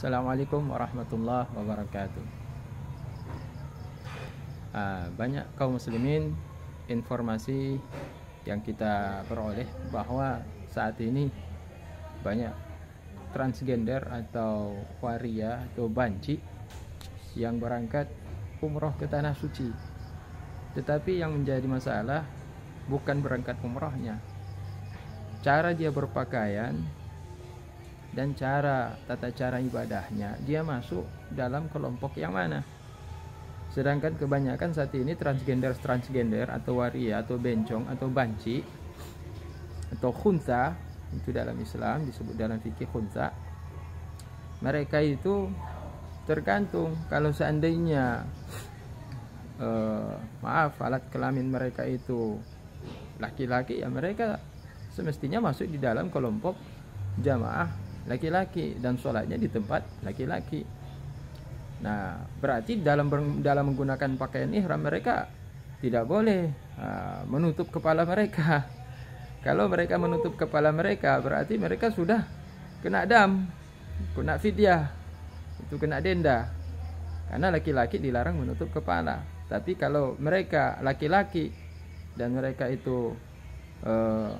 Assalamualaikum warahmatullahi wabarakatuh. Uh, banyak kaum muslimin informasi yang kita peroleh bahwa saat ini banyak transgender atau waria atau banci yang berangkat umroh ke tanah suci. Tetapi yang menjadi masalah bukan berangkat umrohnya. Cara dia berpakaian dan cara tata cara ibadahnya dia masuk dalam kelompok yang mana sedangkan kebanyakan saat ini transgender transgender atau waria atau bencong atau banci atau khunta itu dalam Islam disebut dalam fikih khunta mereka itu tergantung kalau seandainya eh, maaf alat kelamin mereka itu laki-laki ya mereka semestinya masuk di dalam kelompok jamaah laki-laki dan sholatnya di tempat laki-laki. Nah, berarti dalam dalam menggunakan pakaian ihram mereka tidak boleh uh, menutup kepala mereka. Kalau mereka menutup kepala mereka, berarti mereka sudah kena dam, kena fidyah, itu kena denda. Karena laki-laki dilarang menutup kepala. Tapi kalau mereka laki-laki dan mereka itu uh,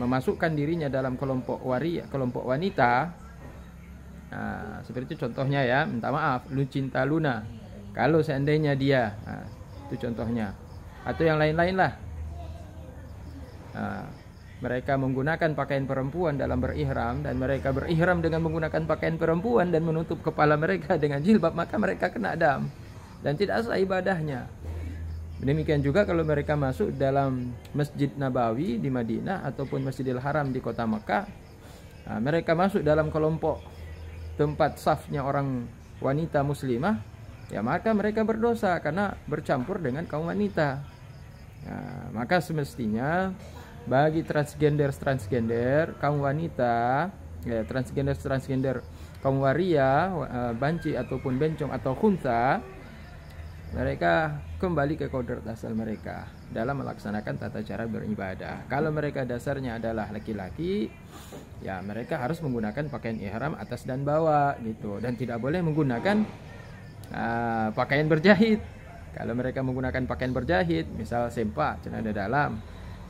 memasukkan dirinya dalam kelompok waria, kelompok wanita. Nah, seperti itu contohnya ya, minta maaf, lu cinta Luna. Kalau seandainya dia, nah, itu contohnya. Atau yang lain-lain lah. Nah, mereka menggunakan pakaian perempuan dalam berihram dan mereka berihram dengan menggunakan pakaian perempuan dan menutup kepala mereka dengan jilbab maka mereka kena dam dan tidak sah ibadahnya Demikian juga kalau mereka masuk dalam Masjid Nabawi di Madinah ataupun Masjidil Haram di kota Mekah, nah, mereka masuk dalam kelompok tempat safnya orang wanita muslimah, ya maka mereka berdosa karena bercampur dengan kaum wanita. Nah, maka semestinya bagi transgender transgender kaum wanita, ya, transgender transgender kaum waria, eh, banci ataupun bencong atau kunta mereka kembali ke kodrat dasar mereka dalam melaksanakan tata cara beribadah. Kalau mereka dasarnya adalah laki-laki, ya mereka harus menggunakan pakaian ihram atas dan bawah gitu dan tidak boleh menggunakan uh, pakaian berjahit. Kalau mereka menggunakan pakaian berjahit, misal sempa, celana dalam,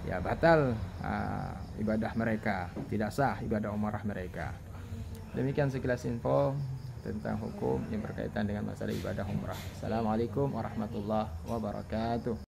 ya batal uh, ibadah mereka, tidak sah ibadah umrah mereka. Demikian sekilas info tentang hukum yang berkaitan dengan masalah ibadah umrah. Assalamualaikum warahmatullahi wabarakatuh.